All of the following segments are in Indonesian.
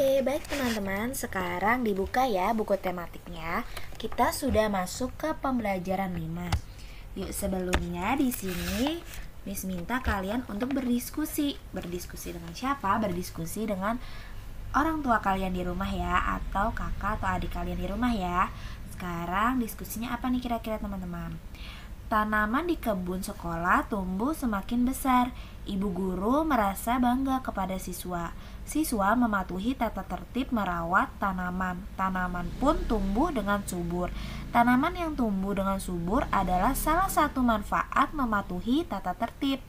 Oke, baik teman-teman, sekarang dibuka ya buku tematiknya. Kita sudah masuk ke pembelajaran 5. Yuk, sebelumnya di sini Miss minta kalian untuk berdiskusi. Berdiskusi dengan siapa? Berdiskusi dengan orang tua kalian di rumah ya atau kakak atau adik kalian di rumah ya. Sekarang diskusinya apa nih kira-kira teman-teman? Tanaman di kebun sekolah tumbuh semakin besar. Ibu guru merasa bangga kepada siswa. Siswa mematuhi tata tertib merawat tanaman. Tanaman pun tumbuh dengan subur. Tanaman yang tumbuh dengan subur adalah salah satu manfaat mematuhi tata tertib.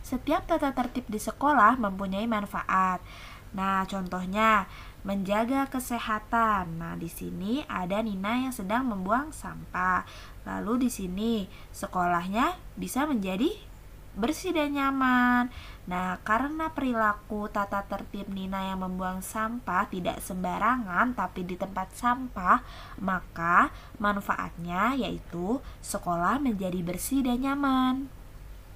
Setiap tata tertib di sekolah mempunyai manfaat. Nah, contohnya menjaga kesehatan. Nah, di sini ada Nina yang sedang membuang sampah. Lalu di sini sekolahnya bisa menjadi bersih dan nyaman. Nah, karena perilaku tata tertib Nina yang membuang sampah tidak sembarangan tapi di tempat sampah, maka manfaatnya yaitu sekolah menjadi bersih dan nyaman.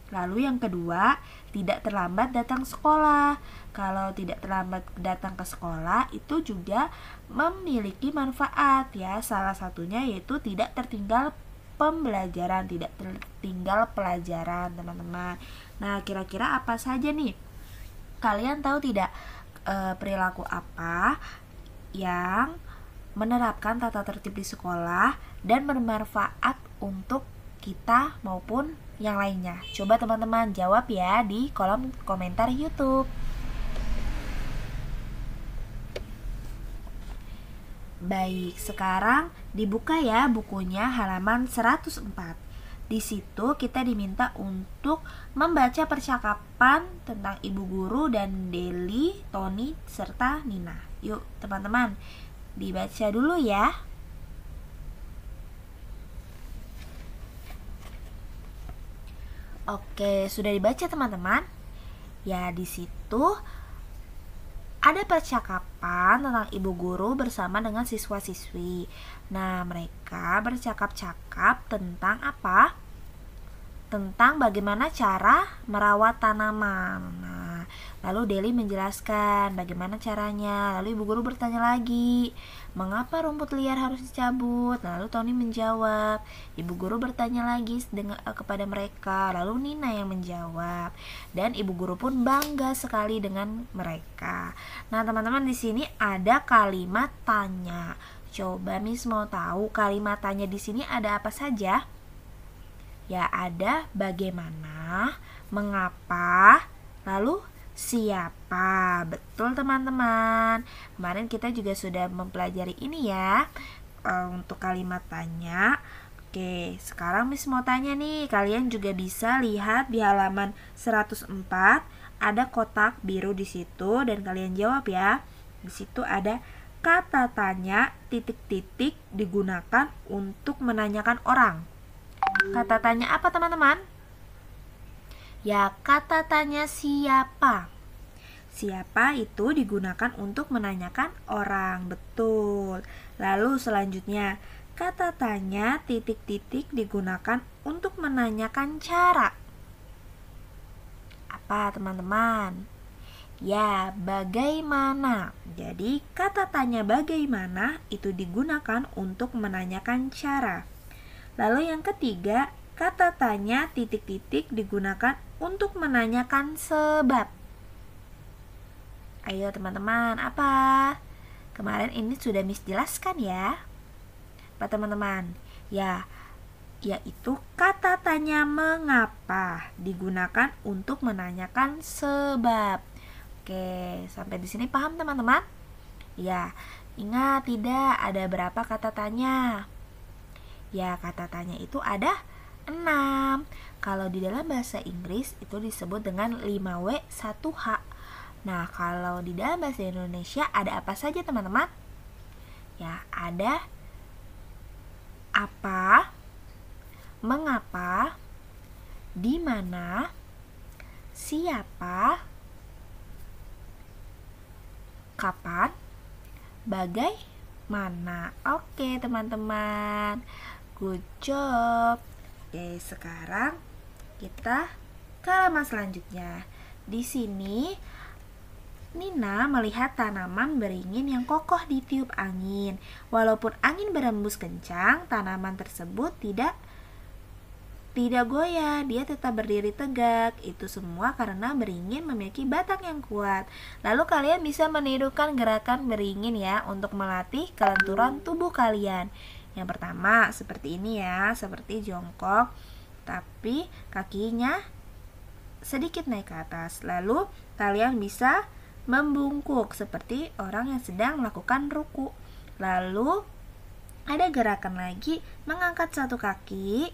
Lalu yang kedua, tidak terlambat datang sekolah kalau tidak terlambat datang ke sekolah itu juga memiliki manfaat ya. Salah satunya yaitu tidak tertinggal pembelajaran, tidak tertinggal pelajaran, teman-teman. Nah, kira-kira apa saja nih? Kalian tahu tidak e, perilaku apa yang menerapkan tata tertib di sekolah dan bermanfaat untuk kita maupun yang lainnya? Coba teman-teman jawab ya di kolom komentar YouTube. Baik, sekarang dibuka ya bukunya halaman 104. Di situ kita diminta untuk membaca percakapan tentang ibu guru dan Deli, Tony, serta Nina. Yuk, teman-teman, dibaca dulu ya. Oke, sudah dibaca teman-teman. Ya, di situ ada percakapan tentang ibu guru bersama dengan siswa-siswi. Nah, mereka bercakap-cakap tentang apa? Tentang bagaimana cara merawat tanaman. Nah, Lalu Deli menjelaskan bagaimana caranya. Lalu ibu guru bertanya lagi, mengapa rumput liar harus dicabut? Lalu Tony menjawab. Ibu guru bertanya lagi dengan, eh, kepada mereka. Lalu Nina yang menjawab. Dan ibu guru pun bangga sekali dengan mereka. Nah, teman-teman di sini ada kalimat tanya. Coba Miss mau tahu kalimat tanya di sini ada apa saja? Ya, ada bagaimana, mengapa, lalu siapa. Betul teman-teman. Kemarin kita juga sudah mempelajari ini ya eh, untuk kalimat tanya. Oke, sekarang Miss mau tanya nih, kalian juga bisa lihat di halaman 104 ada kotak biru di situ dan kalian jawab ya. Di situ ada kata tanya titik-titik digunakan untuk menanyakan orang. Kata tanya apa teman-teman? ya kata tanya siapa. Siapa itu digunakan untuk menanyakan orang, betul. Lalu selanjutnya, kata tanya titik-titik digunakan untuk menanyakan cara. Apa teman-teman? Ya, bagaimana? Jadi, kata tanya bagaimana itu digunakan untuk menanyakan cara. Lalu yang ketiga, Kata tanya titik-titik digunakan untuk menanyakan sebab. Ayo teman-teman, apa? Kemarin ini sudah Miss jelaskan ya. Pak teman-teman, ya yaitu kata tanya mengapa digunakan untuk menanyakan sebab. Oke, sampai di sini paham teman-teman? Ya, ingat tidak ada berapa kata tanya? Ya, kata tanya itu ada 6. Kalau di dalam bahasa Inggris itu disebut dengan 5W1H. Nah, kalau di dalam bahasa Indonesia ada apa saja teman-teman? Ya, ada apa, mengapa, di mana, siapa, kapan, bagaimana. Oke, teman-teman. Good job. Oke, sekarang kita ke halaman selanjutnya. Di sini Nina melihat tanaman beringin yang kokoh di tiup angin. Walaupun angin berembus kencang, tanaman tersebut tidak tidak goyah, dia tetap berdiri tegak. Itu semua karena beringin memiliki batang yang kuat. Lalu kalian bisa menirukan gerakan beringin ya untuk melatih kelenturan tubuh kalian. Yang pertama seperti ini ya, seperti jongkok, tapi kakinya sedikit naik ke atas. Lalu kalian bisa membungkuk seperti orang yang sedang melakukan ruku. Lalu ada gerakan lagi mengangkat satu kaki.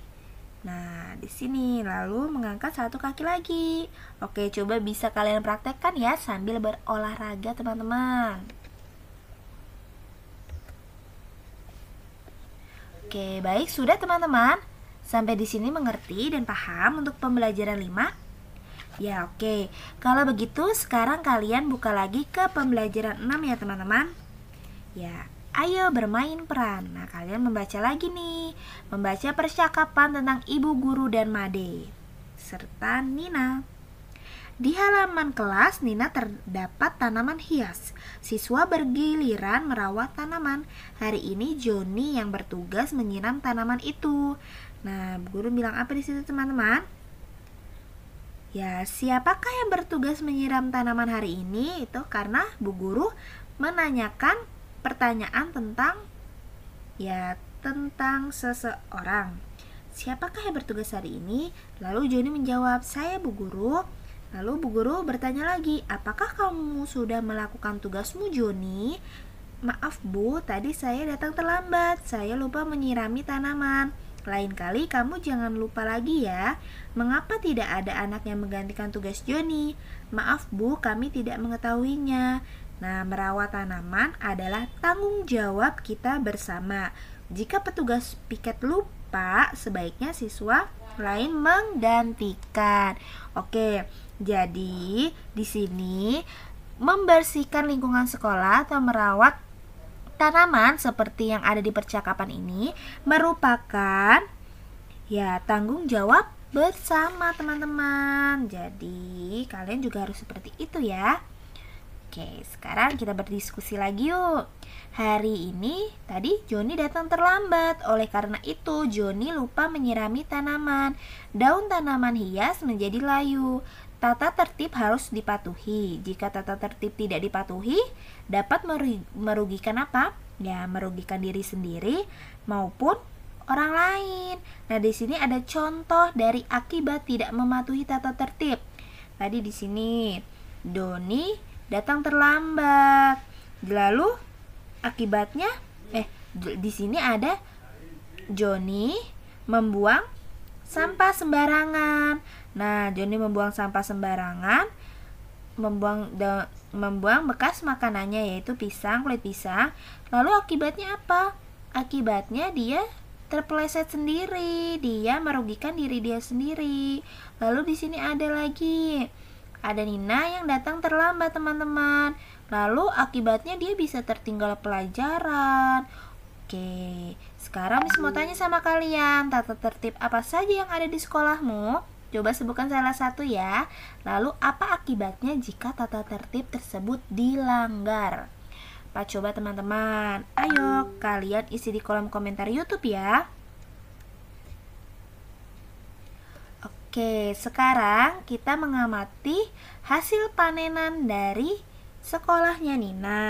Nah, di sini lalu mengangkat satu kaki lagi. Oke, coba bisa kalian praktekkan ya sambil berolahraga, teman-teman. Oke, baik sudah teman-teman. Sampai di sini mengerti dan paham untuk pembelajaran 5? Ya, oke. Kalau begitu sekarang kalian buka lagi ke pembelajaran 6 ya, teman-teman. Ya, ayo bermain peran. Nah, kalian membaca lagi nih. Membaca percakapan tentang ibu guru dan Made serta Nina. Di halaman kelas, Nina terdapat tanaman hias. Siswa bergiliran merawat tanaman. Hari ini Joni yang bertugas menyiram tanaman itu. Nah, guru bilang apa di situ teman-teman? Ya, siapakah yang bertugas menyiram tanaman hari ini? Itu karena Bu Guru menanyakan pertanyaan tentang ya tentang seseorang. Siapakah yang bertugas hari ini? Lalu Joni menjawab, "Saya Bu Guru." Lalu Bu Guru bertanya lagi, apakah kamu sudah melakukan tugasmu Joni? Maaf Bu, tadi saya datang terlambat, saya lupa menyirami tanaman. Lain kali kamu jangan lupa lagi ya. Mengapa tidak ada anak yang menggantikan tugas Joni? Maaf Bu, kami tidak mengetahuinya. Nah, merawat tanaman adalah tanggung jawab kita bersama. Jika petugas piket lupa, sebaiknya siswa lain menggantikan. Oke, jadi, di sini membersihkan lingkungan sekolah atau merawat tanaman seperti yang ada di percakapan ini merupakan ya tanggung jawab bersama teman-teman. Jadi, kalian juga harus seperti itu ya. Oke, sekarang kita berdiskusi lagi yuk. Hari ini tadi Joni datang terlambat. Oleh karena itu, Joni lupa menyirami tanaman. Daun tanaman hias menjadi layu. Tata tertib harus dipatuhi. Jika tata tertib tidak dipatuhi, dapat merugikan apa? Ya, merugikan diri sendiri maupun orang lain. Nah, di sini ada contoh dari akibat tidak mematuhi tata tertib. Tadi di sini Doni datang terlambat. Lalu akibatnya eh di sini ada Joni membuang sampah sembarangan. Nah, Joni membuang sampah sembarangan, membuang da- membuang bekas makanannya yaitu pisang, kulit pisang. Lalu akibatnya apa? Akibatnya dia terpeleset sendiri, dia merugikan diri dia sendiri. Lalu di sini ada lagi. Ada Nina yang datang terlambat, teman-teman. Lalu akibatnya dia bisa tertinggal pelajaran. Oke, sekarang Miss mau tanya sama kalian, tata tertib apa saja yang ada di sekolahmu? Coba sebutkan salah satu ya. Lalu apa akibatnya jika tata tertib tersebut dilanggar? Pak coba teman-teman, ayo kalian isi di kolom komentar YouTube ya. Oke, sekarang kita mengamati hasil panenan dari sekolahnya Nina.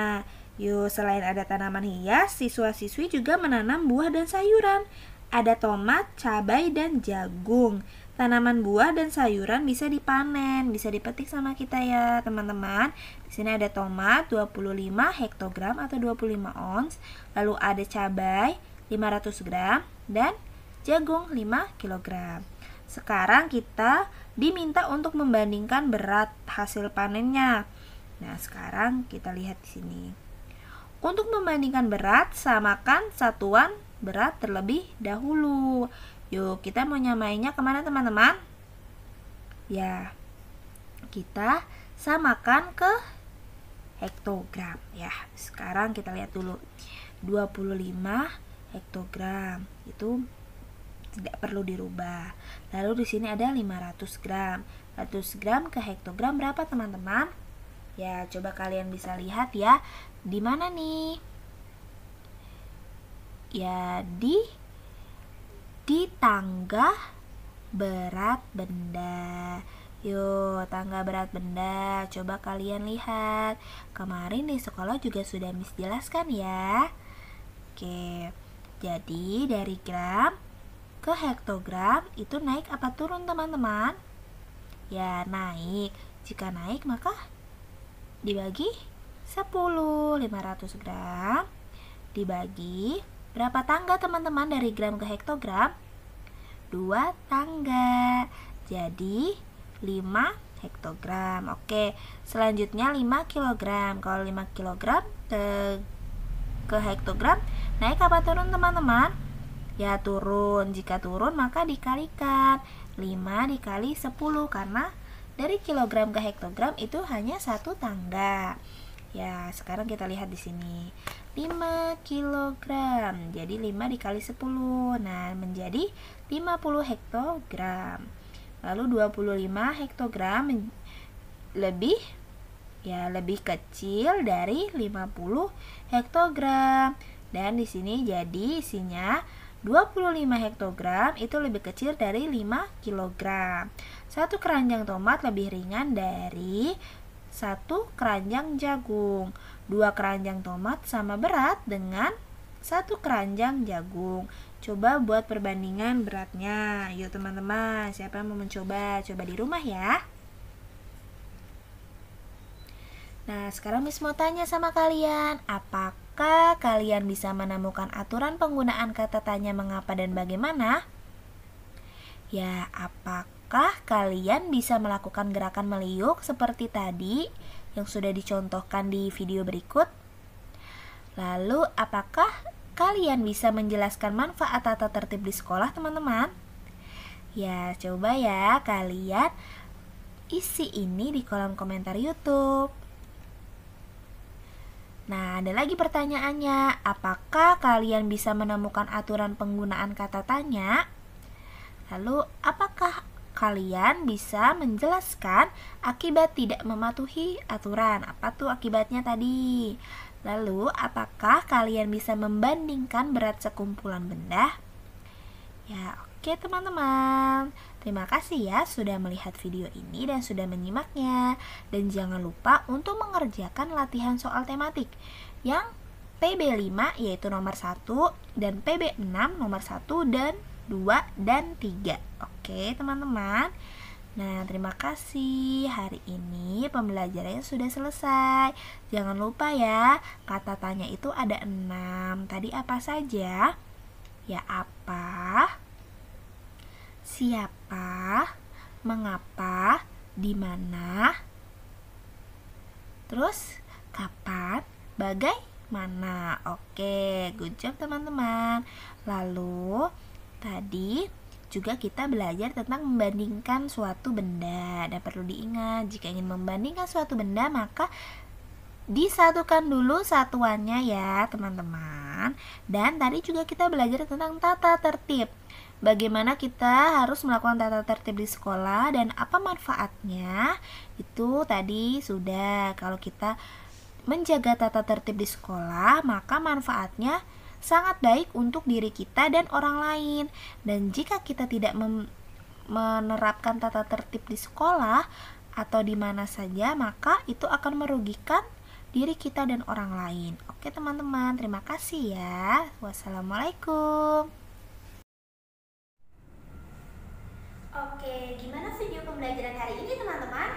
Yuk, selain ada tanaman hias, siswa-siswi juga menanam buah dan sayuran. Ada tomat, cabai, dan jagung. Tanaman buah dan sayuran bisa dipanen, bisa dipetik sama kita ya, teman-teman. Di sini ada tomat 25 hektogram atau 25 ons, lalu ada cabai 500 gram dan jagung 5 kg. Sekarang kita diminta untuk membandingkan berat hasil panennya. Nah, sekarang kita lihat di sini. Untuk membandingkan berat, samakan satuan berat terlebih dahulu. Yuk, kita mau nyamainnya kemana teman-teman? Ya, kita samakan ke hektogram ya. Sekarang kita lihat dulu. 25 hektogram itu tidak perlu dirubah. Lalu di sini ada 500 gram. 100 gram ke hektogram berapa teman-teman? Ya, coba kalian bisa lihat ya di mana nih? Ya di di tangga berat benda. Yuk, tangga berat benda. Coba kalian lihat. Kemarin di sekolah juga sudah Miss jelaskan ya. Oke. Jadi dari gram ke hektogram itu naik apa turun teman-teman? Ya, naik. Jika naik maka dibagi 10 500 gram dibagi berapa tangga teman-teman dari gram ke hektogram? 2 tangga. Jadi 5 hektogram. Oke, selanjutnya 5 kilogram. Kalau 5 kilogram ke ke hektogram naik apa turun teman-teman? Ya turun. Jika turun maka dikalikan 5 dikali 10 karena dari kilogram ke hektogram itu hanya satu tangga. Ya, sekarang kita lihat di sini. 5 kg. Jadi 5 dikali 10. Nah, menjadi 50 hektogram. Lalu 25 hektogram lebih ya lebih kecil dari 50 hektogram. Dan di sini jadi isinya 25 hektogram itu lebih kecil dari 5 kg. Satu keranjang tomat lebih ringan dari 1 keranjang jagung, 2 keranjang tomat sama berat dengan 1 keranjang jagung. Coba buat perbandingan beratnya. Yuk teman-teman, siapa yang mau mencoba? Coba di rumah ya. Nah, sekarang Miss mau tanya sama kalian, apakah kalian bisa menemukan aturan penggunaan kata tanya mengapa dan bagaimana? Ya, apakah Apakah kalian bisa melakukan gerakan meliuk seperti tadi yang sudah dicontohkan di video berikut? Lalu, apakah kalian bisa menjelaskan manfaat tata tertib di sekolah, teman-teman? Ya, coba ya kalian isi ini di kolom komentar YouTube. Nah, ada lagi pertanyaannya, apakah kalian bisa menemukan aturan penggunaan kata tanya? Lalu, apakah kalian bisa menjelaskan akibat tidak mematuhi aturan. Apa tuh akibatnya tadi? Lalu, apakah kalian bisa membandingkan berat sekumpulan benda? Ya, oke teman-teman. Terima kasih ya sudah melihat video ini dan sudah menyimaknya. Dan jangan lupa untuk mengerjakan latihan soal tematik yang PB5 yaitu nomor 1 dan PB6 nomor 1 dan 2, dan 3 Oke teman-teman Nah terima kasih Hari ini pembelajarannya sudah selesai Jangan lupa ya Kata tanya itu ada 6 Tadi apa saja? Ya apa? Siapa? Mengapa? Di mana? Terus kapan? Bagaimana? Oke, good job teman-teman. Lalu Tadi juga kita belajar tentang membandingkan suatu benda. Dan perlu diingat, jika ingin membandingkan suatu benda, maka disatukan dulu satuannya ya, teman-teman. Dan tadi juga kita belajar tentang tata tertib. Bagaimana kita harus melakukan tata tertib di sekolah dan apa manfaatnya? Itu tadi sudah kalau kita menjaga tata tertib di sekolah, maka manfaatnya sangat baik untuk diri kita dan orang lain. Dan jika kita tidak menerapkan tata tertib di sekolah atau di mana saja, maka itu akan merugikan diri kita dan orang lain. Oke, teman-teman, terima kasih ya. Wassalamualaikum. Oke, gimana video pembelajaran hari ini, teman-teman?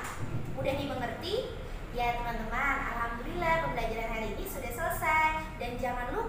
Udah dimengerti? Ya, teman-teman, alhamdulillah pembelajaran hari ini sudah selesai dan jangan lupa